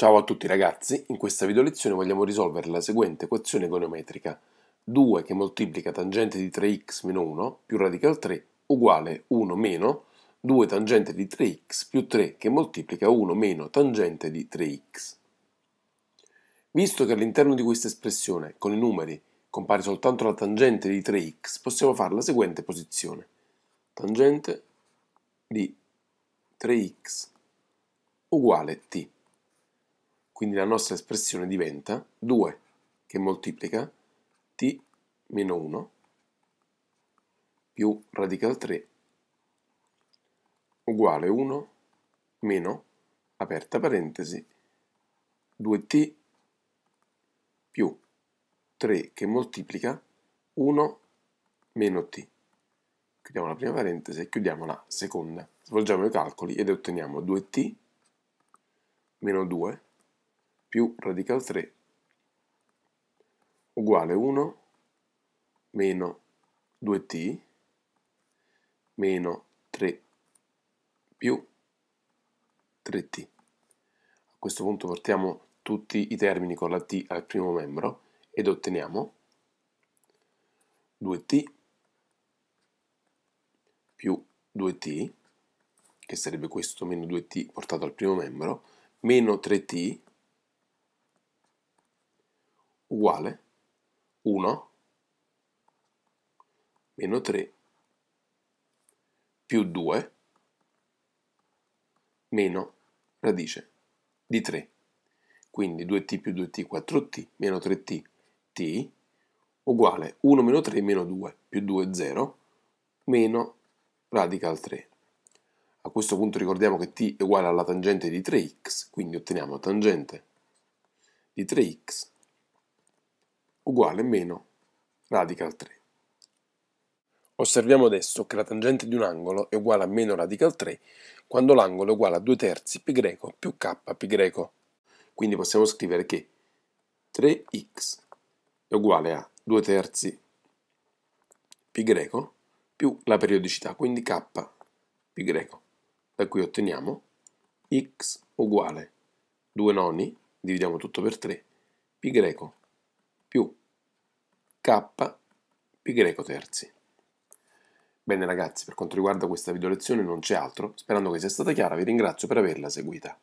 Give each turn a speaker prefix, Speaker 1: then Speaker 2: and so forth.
Speaker 1: Ciao a tutti ragazzi, in questa video lezione vogliamo risolvere la seguente equazione econometrica 2 che moltiplica tangente di 3x meno 1 più radical 3 uguale 1 meno 2 tangente di 3x più 3 che moltiplica 1 meno tangente di 3x. Visto che all'interno di questa espressione con i numeri compare soltanto la tangente di 3x, possiamo fare la seguente posizione. Tangente di 3x uguale t. Quindi la nostra espressione diventa 2 che moltiplica t meno 1 più radical 3 uguale 1 meno, aperta parentesi, 2t più 3 che moltiplica 1 meno t. Chiudiamo la prima parentesi e chiudiamo la seconda. Svolgiamo i calcoli ed otteniamo 2t meno 2 più radical 3 uguale 1 meno 2t meno 3 più 3t. A questo punto portiamo tutti i termini con la t al primo membro ed otteniamo 2t più 2t, che sarebbe questo meno 2t portato al primo membro, meno 3t uguale 1 meno 3 più 2 meno radice di 3. Quindi 2t più 2t 4t meno 3t t uguale 1 meno 3 meno 2 più 2 0 meno radical 3. A questo punto ricordiamo che t è uguale alla tangente di 3x, quindi otteniamo tangente di 3x uguale meno radical 3. Osserviamo adesso che la tangente di un angolo è uguale a meno radical 3 quando l'angolo è uguale a 2 terzi pi greco più k pi greco. Quindi possiamo scrivere che 3x è uguale a 2 terzi pi greco più la periodicità, quindi k pi greco. Da cui otteniamo x uguale 2 noni, dividiamo tutto per 3, pi greco più K pi greco terzi. Bene ragazzi, per quanto riguarda questa video lezione non c'è altro, sperando che sia stata chiara vi ringrazio per averla seguita.